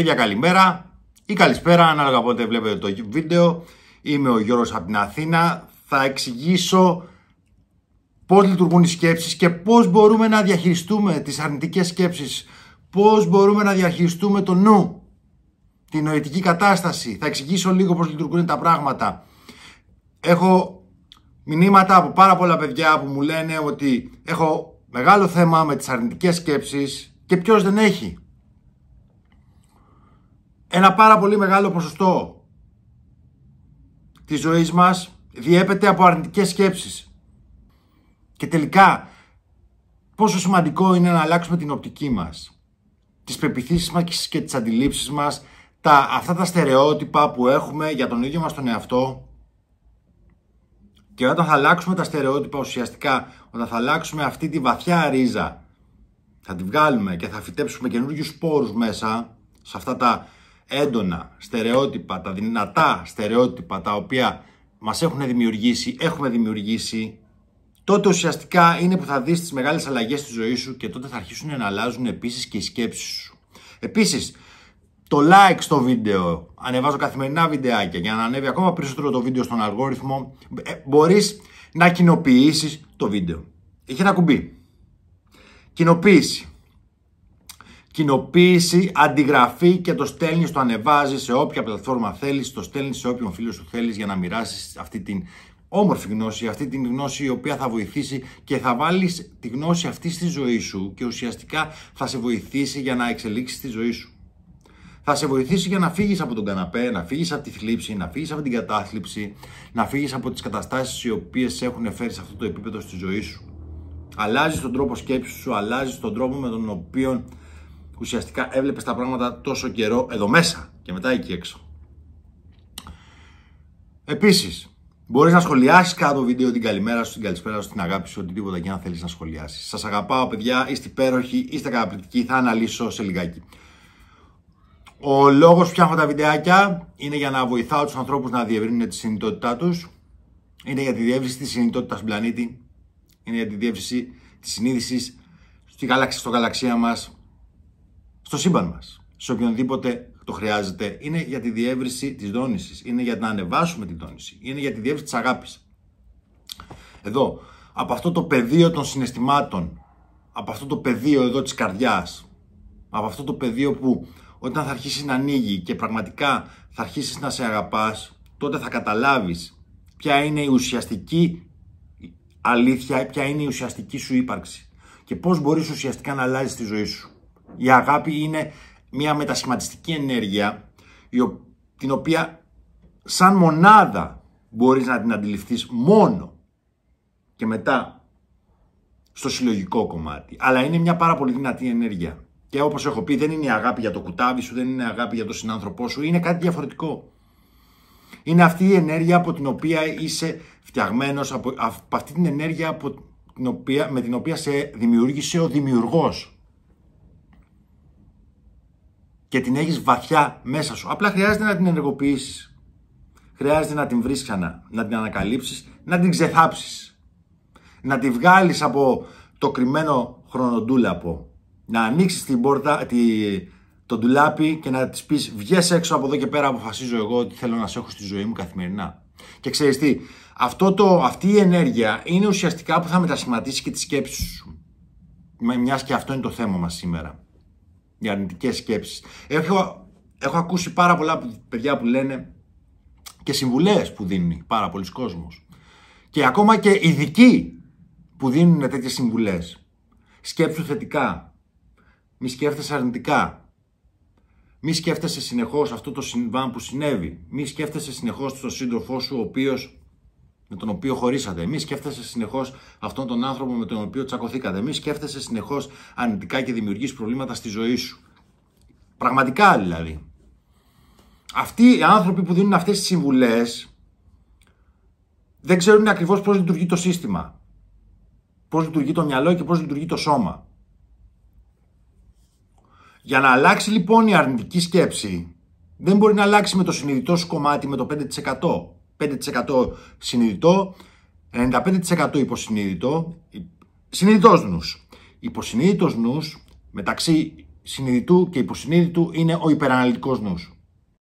Παιδιά καλημέρα ή καλησπέρα ανάλογα πότε βλέπετε το βίντεο. Είμαι ο Γιώργος από την Αθήνα. Θα εξηγήσω πώς λειτουργούν οι σκέψεις και πώς μπορούμε να διαχειριστούμε τις αρνητικές σκέψεις. Πώς μπορούμε να διαχειριστούμε το νου, την νοητική κατάσταση. Θα εξηγήσω λίγο πώς λειτουργούν τα πράγματα. Έχω μηνύματα από πάρα πολλά παιδιά που μου λένε ότι έχω μεγάλο θέμα με τις αρνητικές σκέψεις και ποιος δεν έχει ένα πάρα πολύ μεγάλο ποσοστό της ζωής μας διέπεται από αρνητικές σκέψεις. Και τελικά, πόσο σημαντικό είναι να αλλάξουμε την οπτική μας, τις πεπιθήσεις μας και τις αντιλήψεις μας, τα, αυτά τα στερεότυπα που έχουμε για τον ίδιο μας τον εαυτό, και όταν θα αλλάξουμε τα στερεότυπα ουσιαστικά, όταν θα αλλάξουμε αυτή τη βαθιά ρίζα, θα τη βγάλουμε και θα φυτέψουμε καινούριους σπόρους μέσα σε αυτά τα έντονα στερεότυπα, τα δυνατά στερεότυπα τα οποία μας έχουν δημιουργήσει, έχουμε δημιουργήσει, τότε ουσιαστικά είναι που θα δεις τις μεγάλες αλλαγές στη ζωή σου και τότε θα αρχίσουν να αλλάζουν επίσης και οι σκέψεις σου. Επίσης, το like στο βίντεο, ανεβάζω καθημερινά βιντεάκια για να ανέβει ακόμα περισσότερο το βίντεο στον αλγόριθμο, ε, μπορείς να κοινοποιήσεις το βίντεο. Είχε ένα κουμπί. Κοινοποίηση κοινοποίηση, αντιγραφή και το στέλνεις, το ανεβάζεις σε όποια πλατφόρμα θέλεις, το στέλνεις σε όποιον φίλο σου θέλεις για να μοιράσεις αυτή την όμορφη γνώση, αυτή την γνώση η οποία θα βοηθήσει και θα βάλεις τη γνώση αυτή στη ζωή σου και ουσιαστικά θα σε βοηθήσει για να εξελίξεις τη ζωή σου. Θα σε βοηθήσει για να φύγεις από τον καναπέ, να φύγεις από τη θλίψη, να φύγεις από την κατάθλιψη, να φύγεις από τις καταστάσεις οι οποίες έχουν φέρει σε αυτό το επίπεδο στη ζωή σου. Αλλάζεις τον τρόπο σκέψης σου, αλλάζεις τον τρόπο με τον οποίο ουσιαστικά έβλεπες τα πράγματα τόσο καιρό εδώ μέσα και μετά εκεί έξω. Επίσης, μπορείς να σχολιάσεις κάτω το βίντεο την καλημέρα σου, την καλησπέρα σου, την αγάπη σου, οτιδήποτε και αν θέλεις να σχολιάσεις. Σας αγαπάω παιδιά, είστε υπέροχοι, είστε καταπληκτικοί, θα αναλύσω σε λιγάκι. Ο λόγος που φτιάχνω τα βιντεάκια είναι για να βοηθάω τους ανθρώπους να διευρύνουν τη συνειδητότητά τους. Είναι για τη διεύρυνση της συνειδητότητας στον πλανήτη. Είναι για τη διεύρυνση της συνείδησης στη γαλαξία, στο γαλαξία μας, στο σύμπαν μας, σε οποιονδήποτε το χρειάζεται, είναι για τη διεύρυνση της δόνησης, είναι για να ανεβάσουμε την δόνηση, είναι για τη διεύρυνση της αγάπης. Εδώ, από αυτό το πεδίο των συναισθημάτων, από αυτό το πεδίο εδώ της καρδιάς, από αυτό το πεδίο που όταν θα αρχίσεις να ανοίγει και πραγματικά θα αρχίσεις να σε αγαπάς, τότε θα καταλάβεις ποια είναι η ουσιαστική αλήθεια, ποια είναι η ουσιαστική σου ύπαρξη και πώς μπορείς ουσιαστικά να αλλάζεις τη ζωή σου. Η αγάπη είναι μια μετασχηματιστική ενέργεια την οποία σαν μονάδα μπορείς να την αντιληφθείς μόνο και μετά στο συλλογικό κομμάτι. Αλλά είναι μια πάρα πολύ δυνατή ενέργεια. Και όπως έχω πει δεν είναι η αγάπη για το κουτάβι σου, δεν είναι η αγάπη για τον συνάνθρωπό σου, είναι κάτι διαφορετικό. Είναι αυτή η ενέργεια από την οποία είσαι φτιαγμένος, από αυτή την ενέργεια την οποία, με την οποία σε δημιούργησε ο δημιουργός και την έχεις βαθιά μέσα σου. Απλά χρειάζεται να την ενεργοποιήσεις. Χρειάζεται να την βρεις ξανά, να την ανακαλύψεις, να την ξεθάψεις. Να τη βγάλεις από το κρυμμένο χρονοτούλαπο. Να ανοίξεις την πόρτα, τη, το ντουλάπι και να της πεις βγες έξω από εδώ και πέρα αποφασίζω εγώ ότι θέλω να σε έχω στη ζωή μου καθημερινά. Και ξέρεις τι, αυτό το, αυτή η ενέργεια είναι ουσιαστικά που θα μετασχηματίσει και τις σκέψεις σου. Μιας και αυτό είναι το θέμα μας σήμερα οι αρνητικές σκέψεις. Έχω, έχω ακούσει πάρα πολλά παιδιά που λένε και συμβουλές που δίνει πάρα πολλοί κόσμος. Και ακόμα και ειδικοί που δίνουν τέτοιες συμβουλές. Σκέψου θετικά. Μη σκέφτεσαι αρνητικά. Μη σκέφτεσαι συνεχώς αυτό το συμβάν που συνέβη. Μη σκέφτεσαι συνεχώς τον σύντροφό σου ο οποίος με τον οποίο χωρίσατε. Μη σκέφτεσαι συνεχώς αυτόν τον άνθρωπο με τον οποίο τσακωθήκατε. Μη σκέφτεσαι συνεχώς αρνητικά και δημιουργείς προβλήματα στη ζωή σου. Πραγματικά δηλαδή. Αυτοί οι άνθρωποι που δίνουν αυτές τις συμβουλές δεν ξέρουν ακριβώς πώς λειτουργεί το σύστημα. Πώς λειτουργεί το μυαλό και πώς λειτουργεί το σώμα. Για να αλλάξει λοιπόν η αρνητική σκέψη, δεν μπορεί να αλλάξει με το συνειδητό σου κομμάτι με το 5%. 5% συνειδητό, 95% υποσυνείδητο, συνειδητός νους. Υποσυνείδητος νους μεταξύ συνειδητού και υποσυνείδητου είναι ο υπεραναλυτικός νους.